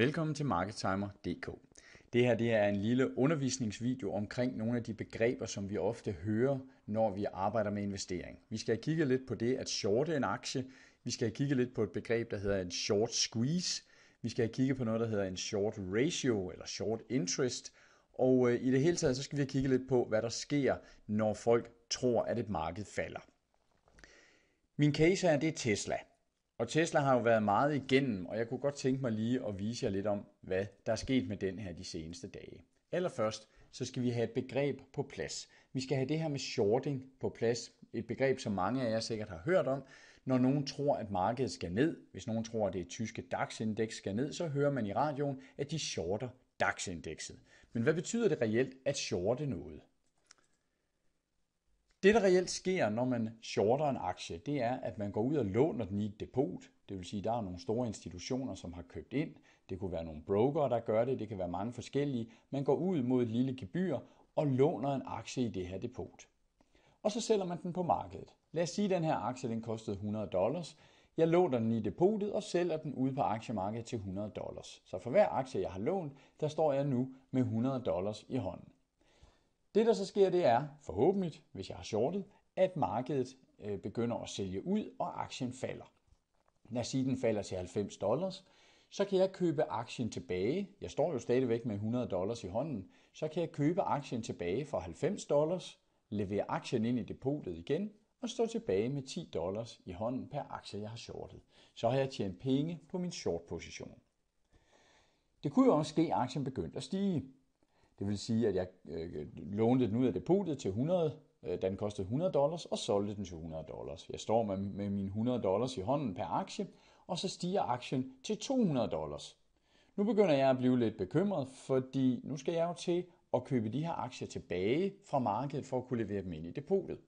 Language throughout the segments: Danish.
Velkommen til MarketTimer.dk. Det her det er en lille undervisningsvideo omkring nogle af de begreber, som vi ofte hører, når vi arbejder med investering. Vi skal have kigget lidt på det at shorte en aktie. Vi skal have kigget lidt på et begreb, der hedder en short squeeze. Vi skal have kigget på noget, der hedder en short ratio eller short interest. Og øh, i det hele taget, så skal vi have kigget lidt på, hvad der sker, når folk tror, at et marked falder. Min case er, det er Tesla. Og Tesla har jo været meget igennem, og jeg kunne godt tænke mig lige at vise jer lidt om, hvad der er sket med den her de seneste dage. Allerførst, så skal vi have et begreb på plads. Vi skal have det her med shorting på plads. Et begreb, som mange af jer sikkert har hørt om. Når nogen tror, at markedet skal ned, hvis nogen tror, at det tyske DAX-indeks skal ned, så hører man i radioen, at de shorter DAX-indekset. Men hvad betyder det reelt at shorte noget? Det, der reelt sker, når man shorter en aktie, det er, at man går ud og låner den i et depot. Det vil sige, at der er nogle store institutioner, som har købt ind. Det kunne være nogle brokere, der gør det. Det kan være mange forskellige. Man går ud mod et lille gebyr og låner en aktie i det her depot. Og så sælger man den på markedet. Lad os sige, at den her aktie den kostede 100 dollars. Jeg låner den i depotet og sælger den ud på aktiemarkedet til 100 dollars. Så for hver aktie, jeg har lånt, der står jeg nu med 100 dollars i hånden. Det der så sker, det er forhåbentlig, hvis jeg har shortet, at markedet øh, begynder at sælge ud, og aktien falder. Lad os sige, den falder til 90 dollars, så kan jeg købe aktien tilbage. Jeg står jo stadigvæk med 100 dollars i hånden. Så kan jeg købe aktien tilbage for 90 dollars, levere aktien ind i depotet igen, og stå tilbage med 10 dollars i hånden per aktie, jeg har shortet. Så har jeg tjent penge på min short position. Det kunne jo også ske, at aktien begyndte at stige. Det vil sige, at jeg øh, lånte den ud af depotet til 100, øh, den kostede 100 dollars, og solgte den til 100 dollars. Jeg står med, med mine 100 dollars i hånden per aktie, og så stiger aktien til 200 dollars. Nu begynder jeg at blive lidt bekymret, fordi nu skal jeg jo til at købe de her aktier tilbage fra markedet for at kunne levere dem ind i depotet.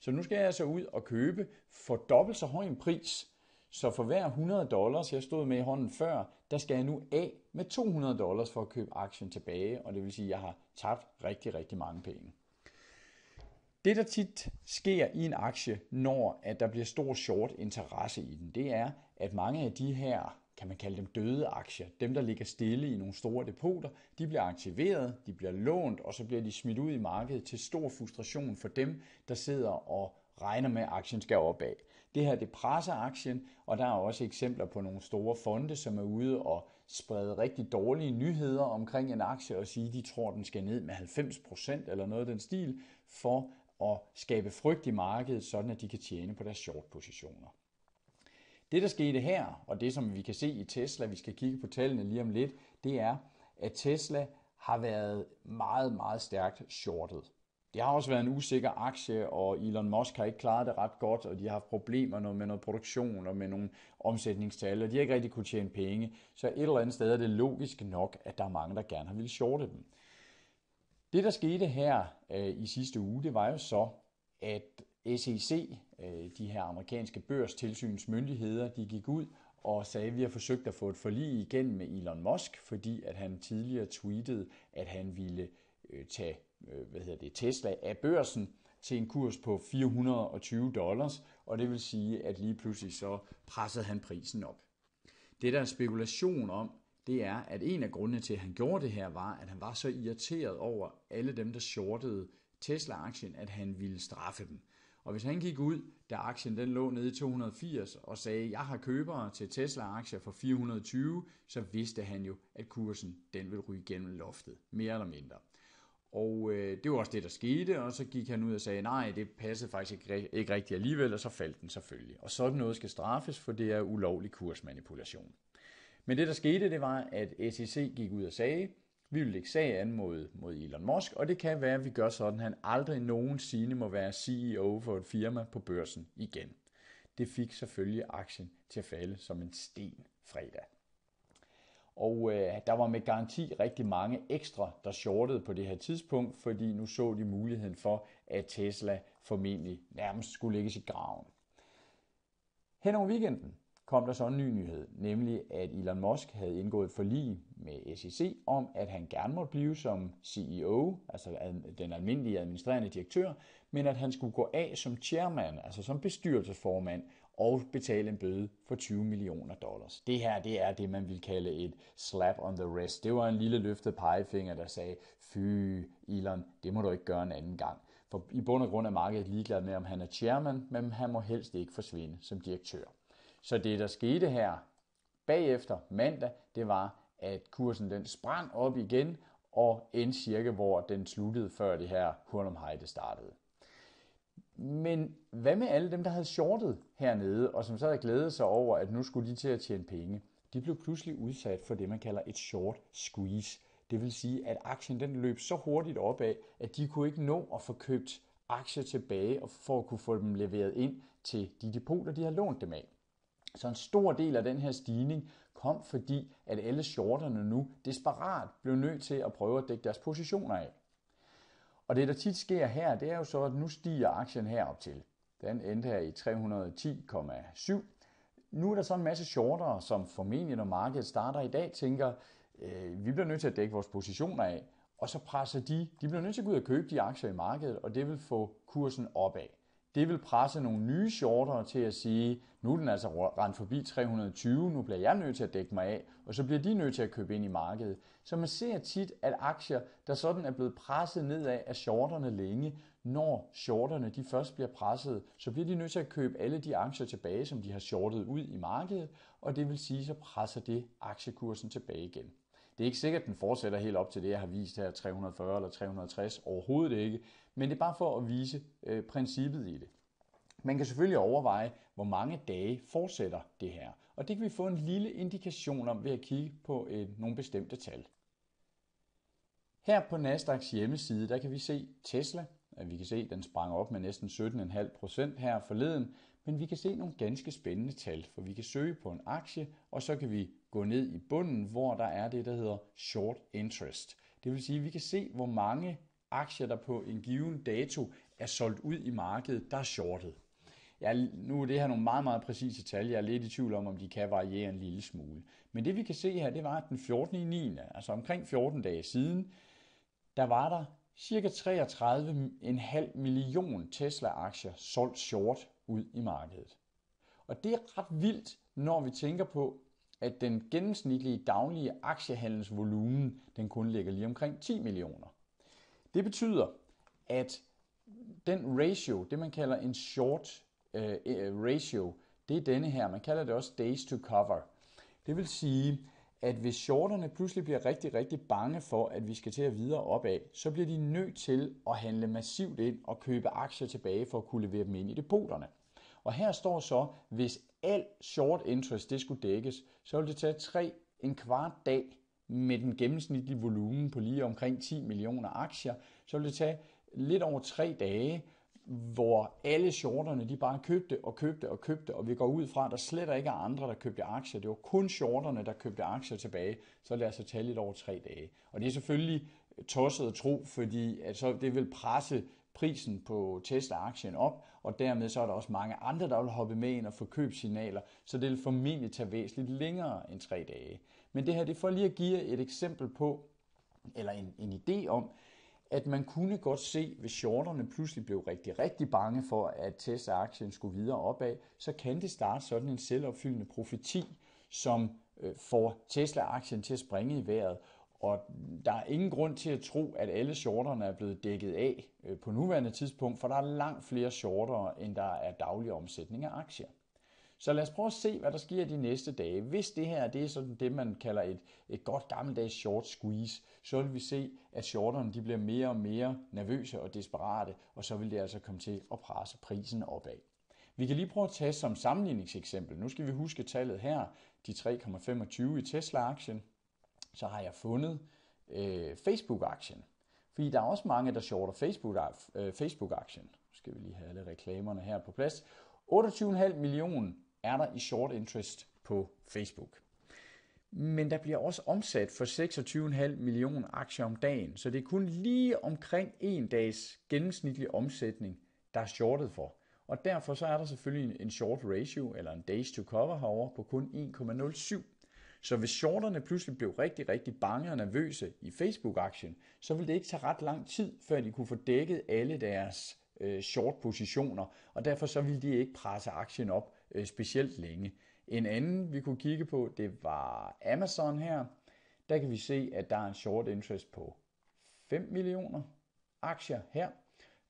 Så nu skal jeg altså ud og købe for dobbelt så høj en pris, så for hver 100 dollars, jeg stod med i hånden før, der skal jeg nu af med 200 dollars for at købe aktien tilbage, og det vil sige, at jeg har tabt rigtig, rigtig mange penge. Det, der tit sker i en aktie, når at der bliver stor short interesse i den, det er, at mange af de her, kan man kalde dem døde aktier, dem der ligger stille i nogle store depoter, de bliver aktiveret, de bliver lånt, og så bliver de smidt ud i markedet til stor frustration for dem, der sidder og regner med, at aktien skal opad. Det her, det presser aktien, og der er også eksempler på nogle store fonde, som er ude og sprede rigtig dårlige nyheder omkring en aktie og sige, de tror, den skal ned med 90% eller noget af den stil, for at skabe frygt i markedet, sådan at de kan tjene på deres short-positioner. Det, der skete her, og det, som vi kan se i Tesla, vi skal kigge på tallene lige om lidt, det er, at Tesla har været meget, meget stærkt shortet det har også været en usikker aktie, og Elon Musk har ikke klaret det ret godt, og de har haft problemer med noget produktion og med nogle omsætningstal, og de har ikke rigtig kunne tjene penge. Så et eller andet sted er det logisk nok, at der er mange, der gerne har ville shorte dem. Det, der skete her øh, i sidste uge, det var jo så, at SEC, øh, de her amerikanske børstilsynsmyndigheder, de gik ud og sagde, at vi har forsøgt at få et forlig igen med Elon Musk, fordi at han tidligere tweetede, at han ville øh, tage Øh, hvad hedder det, Tesla af børsen til en kurs på 420 dollars, og det vil sige, at lige pludselig så pressede han prisen op. Det der er spekulation om, det er, at en af grundene til, at han gjorde det her, var, at han var så irriteret over alle dem, der shortede Tesla-aktien, at han ville straffe dem. Og hvis han gik ud, da aktien den lå nede i 280, og sagde, jeg har købere til Tesla-aktier for 420, så vidste han jo, at kursen den ville ryge gennem loftet, mere eller mindre. Og øh, det var også det, der skete, og så gik han ud og sagde, nej, det passede faktisk ikke, ikke rigtigt alligevel, og så faldt den selvfølgelig. Og sådan noget skal straffes, for det er ulovlig kursmanipulation. Men det, der skete, det var, at SEC gik ud og sagde, vi vil lægge sag an mod, mod Elon Musk, og det kan være, at vi gør sådan, at han aldrig nogensinde må være CEO for et firma på børsen igen. Det fik selvfølgelig aktien til at falde som en sten fredag. Og øh, der var med garanti rigtig mange ekstra, der shortede på det her tidspunkt, fordi nu så de muligheden for, at Tesla formentlig nærmest skulle lægges i graven. Hen over weekenden kom der så en ny nyhed, nemlig at Elon Musk havde indgået et forlig med SEC om, at han gerne måtte blive som CEO, altså den almindelige administrerende direktør, men at han skulle gå af som chairman, altså som bestyrelsesformand, og betale en bøde for 20 millioner dollars. Det her, det er det, man vil kalde et slap on the wrist. Det var en lille løftet pegefinger, der sagde, fy Elon, det må du ikke gøre en anden gang. For i bund og grund er markedet ligeglad med, om han er chairman, men han må helst ikke forsvinde som direktør. Så det, der skete her bagefter mandag, det var, at kursen den sprang op igen og endte cirka, hvor den sluttede før det her Hurlum Hej, startede. Men hvad med alle dem, der havde shortet hernede, og som så havde glædet sig over, at nu skulle de til at tjene penge? De blev pludselig udsat for det, man kalder et short squeeze. Det vil sige, at aktien den løb så hurtigt opad, at de kunne ikke nå at få købt aktier tilbage for at kunne få dem leveret ind til de depoter, de har lånt dem af. Så en stor del af den her stigning kom fordi, at alle shorterne nu desperat blev nødt til at prøve at dække deres positioner af. Og det, der tit sker her, det er jo så, at nu stiger aktien herop til. Den endte her i 310,7. Nu er der så en masse shortere, som formentlig, når markedet starter i dag, tænker, øh, vi bliver nødt til at dække vores positioner af, og så presser de, de bliver nødt til at gå ud og købe de aktier i markedet, og det vil få kursen opad det vil presse nogle nye shortere til at sige, nu er den altså rent forbi 320, nu bliver jeg nødt til at dække mig af, og så bliver de nødt til at købe ind i markedet. Så man ser tit, at aktier, der sådan er blevet presset nedad af shorterne længe, når shorterne de først bliver presset, så bliver de nødt til at købe alle de aktier tilbage, som de har shortet ud i markedet, og det vil sige, så presser det aktiekursen tilbage igen. Det er ikke sikkert, at den fortsætter helt op til det, jeg har vist her, 340 eller 360, overhovedet ikke, men det er bare for at vise øh, princippet i det. Man kan selvfølgelig overveje, hvor mange dage fortsætter det her, og det kan vi få en lille indikation om ved at kigge på øh, nogle bestemte tal. Her på Nasdaqs hjemmeside, der kan vi se Tesla, vi kan se, at den sprang op med næsten 17,5 her forleden, men vi kan se nogle ganske spændende tal, for vi kan søge på en aktie, og så kan vi gå ned i bunden, hvor der er det, der hedder short interest. Det vil sige, at vi kan se, hvor mange aktier, der på en given dato er solgt ud i markedet, der er shortet. Jeg, nu er det her nogle meget, meget præcise tal. Jeg er lidt i tvivl om, om de kan variere en lille smule. Men det vi kan se her, det var, at den 14. 9., altså omkring 14 dage siden, der var der cirka 33,5 million Tesla-aktier solgt short ud i markedet. Og det er ret vildt, når vi tænker på, at den gennemsnitlige daglige aktiehandelsvolumen, den kun ligger lige omkring 10 millioner. Det betyder, at den ratio, det man kalder en short øh, øh, ratio, det er denne her. Man kalder det også days to cover. Det vil sige, at hvis shorterne pludselig bliver rigtig, rigtig bange for, at vi skal til at videre opad, så bliver de nødt til at handle massivt ind og købe aktier tilbage for at kunne levere dem ind i depoterne. Og her står så, hvis al short interest det skulle dækkes, så ville det tage 3 en kvart dag med den gennemsnitlige volumen på lige omkring 10 millioner aktier, så ville det tage lidt over 3 dage, hvor alle shorterne de bare købte og købte og købte, og vi går ud fra, at der slet ikke er andre, der købte aktier. Det var kun shorterne, der købte aktier tilbage, så lad os så tage lidt over tre dage. Og det er selvfølgelig tosset at tro, fordi at så det vil presse prisen på Tesla-aktien op, og dermed så er der også mange andre, der vil hoppe med ind og få købsignaler, så det vil formentlig tage væsentligt længere end tre dage. Men det her, det får lige at give et eksempel på, eller en, en idé om, at man kunne godt se, hvis shorterne pludselig blev rigtig, rigtig bange for, at Tesla-aktien skulle videre opad, så kan det starte sådan en selvopfyldende profeti, som øh, får Tesla-aktien til at springe i vejret. Og der er ingen grund til at tro, at alle shorterne er blevet dækket af øh, på nuværende tidspunkt, for der er langt flere shortere, end der er daglig omsætning af aktier. Så lad os prøve at se, hvad der sker de næste dage. Hvis det her det er sådan det, man kalder et, et godt gammeldags short squeeze, så vil vi se, at shorterne de bliver mere og mere nervøse og desperate, og så vil det altså komme til at presse prisen opad. Vi kan lige prøve at tage som sammenligningseksempel. Nu skal vi huske tallet her, de 3,25 i Tesla-aktien. Så har jeg fundet øh, Facebook-aktien. Fordi der er også mange, der shorter øh, Facebook-aktien. Nu skal vi lige have alle reklamerne her på plads. 28,5 millioner er der i short interest på Facebook. Men der bliver også omsat for 26,5 millioner aktier om dagen, så det er kun lige omkring en dags gennemsnitlig omsætning, der er shortet for. Og derfor så er der selvfølgelig en short ratio, eller en days to cover herover på kun 1,07. Så hvis shorterne pludselig blev rigtig, rigtig bange og nervøse i Facebook-aktien, så ville det ikke tage ret lang tid, før de kunne få dækket alle deres øh, short-positioner, og derfor så ville de ikke presse aktien op Øh, specielt længe. En anden, vi kunne kigge på, det var Amazon her. Der kan vi se, at der er en short interest på 5 millioner aktier her.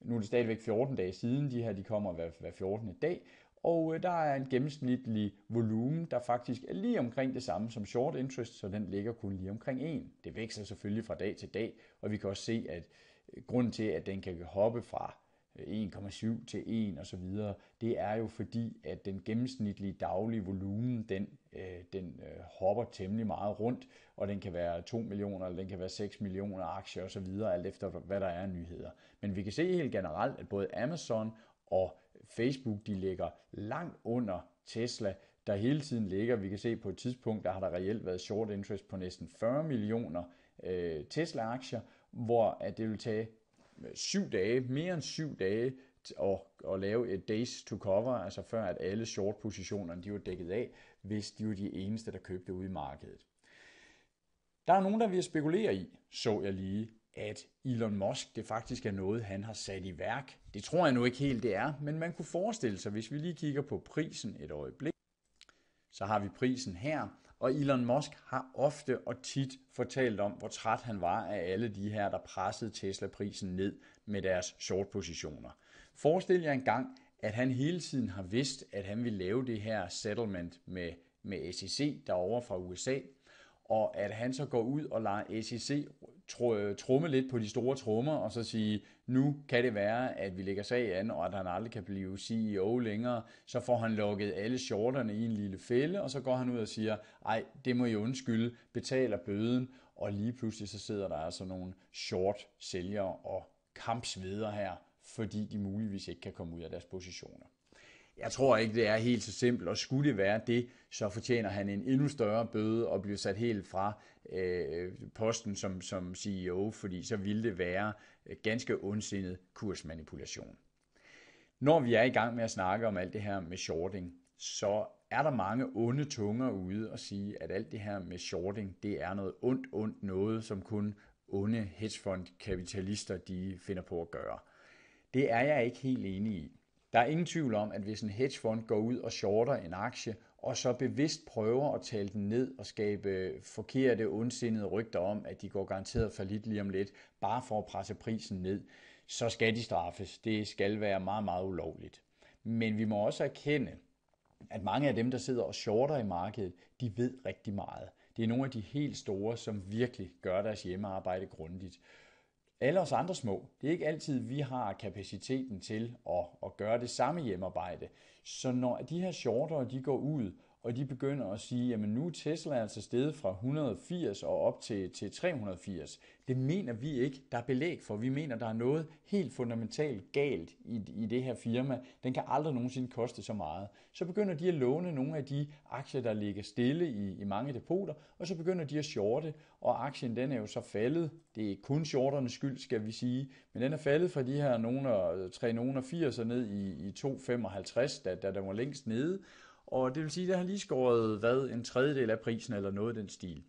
Nu er det stadigvæk 14 dage siden, de her de kommer hver, hver 14. dag, og øh, der er en gennemsnitlig volumen, der faktisk er lige omkring det samme som short interest, så den ligger kun lige omkring 1. Det vækster selvfølgelig fra dag til dag, og vi kan også se, at øh, grunden til, at den kan hoppe fra 1,7 til 1 og så videre, det er jo fordi, at den gennemsnitlige daglige volumen, den, øh, den øh, hopper temmelig meget rundt, og den kan være 2 millioner, eller den kan være 6 millioner aktier og så videre, alt efter hvad der er af nyheder. Men vi kan se helt generelt, at både Amazon og Facebook, de ligger langt under Tesla, der hele tiden ligger. Vi kan se på et tidspunkt, der har der reelt været short interest på næsten 40 millioner øh, Tesla-aktier, hvor at det vil tage syv dage, mere end syv dage, og, og lave et days to cover, altså før at alle short positionerne de var dækket af, hvis de var de eneste, der købte ude i markedet. Der er nogen, der vil spekulere i, så jeg lige, at Elon Musk, det faktisk er noget, han har sat i værk. Det tror jeg nu ikke helt, det er, men man kunne forestille sig, hvis vi lige kigger på prisen et øjeblik, så har vi prisen her, og Elon Musk har ofte og tit fortalt om, hvor træt han var af alle de her, der pressede Tesla-prisen ned med deres short-positioner. Forestil jer engang, at han hele tiden har vidst, at han ville lave det her settlement med, med SEC derovre fra USA, og at han så går ud og lader SEC tr- øh, trumme lidt på de store trommer og så sige, nu kan det være, at vi lægger sag an, og at han aldrig kan blive CEO længere, så får han lukket alle shorterne i en lille fælde, og så går han ud og siger, ej, det må I undskylde, betaler bøden, og lige pludselig så sidder der altså nogle short-sælgere og kampsveder her, fordi de muligvis ikke kan komme ud af deres positioner. Jeg tror ikke, det er helt så simpelt, og skulle det være det, så fortjener han en endnu større bøde og bliver sat helt fra øh, posten som, som CEO, fordi så ville det være øh, ganske ondsindet kursmanipulation. Når vi er i gang med at snakke om alt det her med shorting, så er der mange onde tunger ude og sige, at alt det her med shorting, det er noget ondt, ondt noget, som kun onde hedgefondkapitalister de finder på at gøre. Det er jeg ikke helt enig i. Der er ingen tvivl om, at hvis en hedgefond går ud og shorter en aktie, og så bevidst prøver at tale den ned og skabe forkerte, ondsindede rygter om, at de går garanteret for lidt lige om lidt, bare for at presse prisen ned, så skal de straffes. Det skal være meget, meget ulovligt. Men vi må også erkende, at mange af dem, der sidder og shorter i markedet, de ved rigtig meget. Det er nogle af de helt store, som virkelig gør deres hjemmearbejde grundigt alle os andre små. Det er ikke altid, vi har kapaciteten til at, at gøre det samme hjemmearbejde. Så når de her shortere de går ud og de begynder at sige, jamen nu er Tesla altså steget fra 180 og op til, til 380. Det mener vi ikke, der er belæg for. Vi mener, der er noget helt fundamentalt galt i, i det her firma. Den kan aldrig nogensinde koste så meget. Så begynder de at låne nogle af de aktier, der ligger stille i, i mange depoter, og så begynder de at shorte, og aktien den er jo så faldet. Det er kun shorternes skyld, skal vi sige, men den er faldet fra de her 380 380 ned i, i 2,55, da, da den var længst nede, og det vil sige, at han lige skåret hvad, en tredjedel af prisen eller noget af den stil.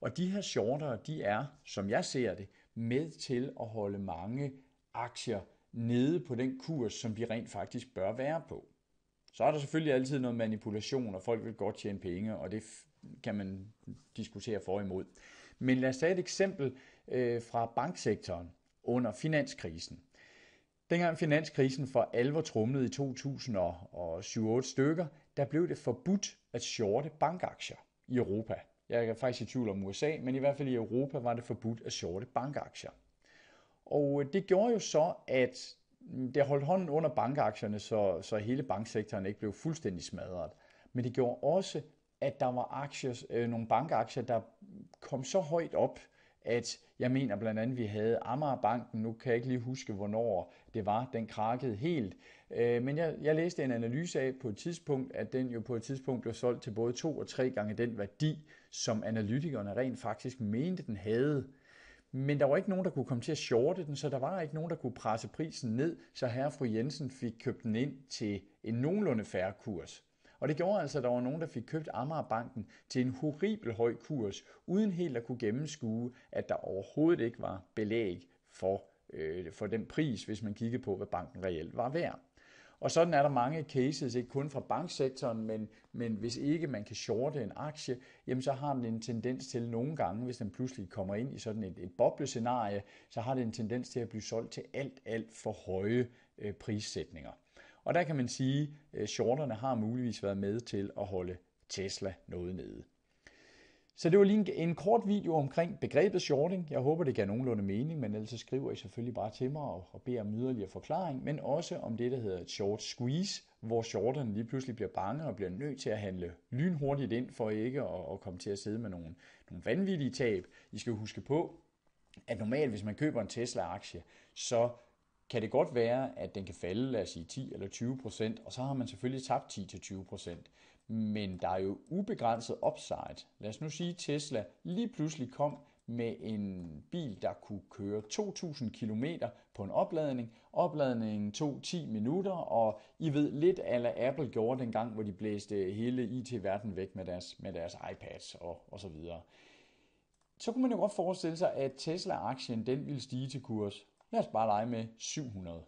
Og de her shortere, de er, som jeg ser det, med til at holde mange aktier nede på den kurs, som de rent faktisk bør være på. Så er der selvfølgelig altid noget manipulation, og folk vil godt tjene penge, og det kan man diskutere for og imod. Men lad os tage et eksempel øh, fra banksektoren under finanskrisen. Dengang finanskrisen for alvor trumlede i 2007 2008 stykker, der blev det forbudt at shorte bankaktier i Europa. Jeg er faktisk i tvivl om USA, men i hvert fald i Europa var det forbudt at shorte bankaktier. Og øh, det gjorde jo så, at mm, det holdt hånden under bankaktierne, så, så hele banksektoren ikke blev fuldstændig smadret. Men det gjorde også, at der var aktier, øh, nogle bankaktier, der kom så højt op, at jeg mener blandt andet, at vi havde Amagerbanken, nu kan jeg ikke lige huske, hvornår det var, den krakkede helt, Øh, men jeg, jeg læste en analyse af på et tidspunkt, at den jo på et tidspunkt blev solgt til både to og tre gange den værdi, som analytikerne rent faktisk mente, den havde. Men der var ikke nogen, der kunne komme til at shorte den, så der var ikke nogen, der kunne presse prisen ned, så herre fru Jensen fik købt den ind til en nogenlunde færre kurs. Og det gjorde altså, at der var nogen, der fik købt Amagerbanken til en horribel høj kurs, uden helt at kunne gennemskue, at der overhovedet ikke var belæg for, øh, for den pris, hvis man kiggede på, hvad banken reelt var værd. Og sådan er der mange cases, ikke kun fra banksektoren, men, men hvis ikke man kan shorte en aktie, jamen så har den en tendens til nogle gange, hvis den pludselig kommer ind i sådan et, et boblescenarie, så har den en tendens til at blive solgt til alt, alt for høje øh, prissætninger. Og der kan man sige, at øh, shorterne har muligvis været med til at holde Tesla noget nede. Så det var lige en, en kort video omkring begrebet shorting. Jeg håber, det gav nogenlunde mening, men ellers så skriver I selvfølgelig bare til mig og, og beder om yderligere forklaring, men også om det, der hedder et short squeeze, hvor shorten lige pludselig bliver bange og bliver nødt til at handle lynhurtigt ind for ikke at, at komme til at sidde med nogle, nogle vanvittige tab. I skal huske på, at normalt, hvis man køber en Tesla-aktie, så kan det godt være, at den kan falde, lad os sige, 10 eller 20 procent, og så har man selvfølgelig tabt 10-20 procent. Men der er jo ubegrænset upside. Lad os nu sige, at Tesla lige pludselig kom med en bil, der kunne køre 2.000 km på en opladning. Opladningen tog 10 minutter, og I ved lidt, ala Apple gjorde dengang, hvor de blæste hele IT-verdenen væk med deres, med deres iPads og, og så videre. Så kunne man jo godt forestille sig, at Tesla-aktien den ville stige til kurs, lad os bare lege med 700.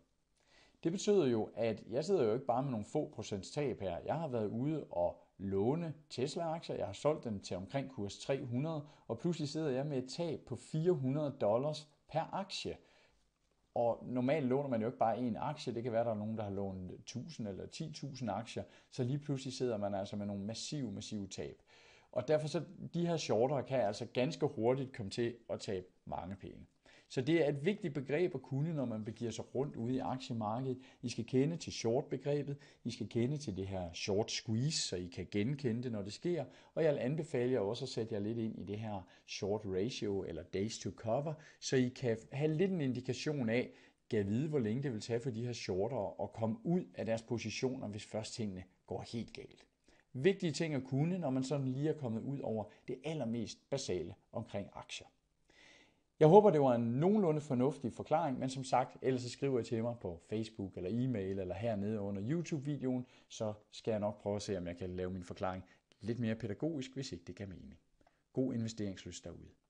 Det betyder jo, at jeg sidder jo ikke bare med nogle få procents tab her. Jeg har været ude og låne Tesla-aktier, jeg har solgt dem til omkring kurs 300, og pludselig sidder jeg med et tab på 400 dollars per aktie. Og normalt låner man jo ikke bare en aktie, det kan være, at der er nogen, der har lånt 1000 eller 10.000 aktier, så lige pludselig sidder man altså med nogle massive, massive tab. Og derfor så, de her shorter kan altså ganske hurtigt komme til at tabe mange penge. Så det er et vigtigt begreb at kunne, når man begiver sig rundt ude i aktiemarkedet. I skal kende til short-begrebet, I skal kende til det her short squeeze, så I kan genkende det, når det sker. Og jeg vil anbefale jer også at sætte jer lidt ind i det her short ratio eller days to cover, så I kan have lidt en indikation af, kan vide, hvor længe det vil tage for de her shorter at komme ud af deres positioner, hvis først tingene går helt galt. Vigtige ting at kunne, når man sådan lige er kommet ud over det allermest basale omkring aktier. Jeg håber, det var en nogenlunde fornuftig forklaring, men som sagt, ellers så skriver I til mig på Facebook eller e-mail eller hernede under YouTube-videoen, så skal jeg nok prøve at se, om jeg kan lave min forklaring lidt mere pædagogisk, hvis ikke det kan mening. God investeringslyst derude.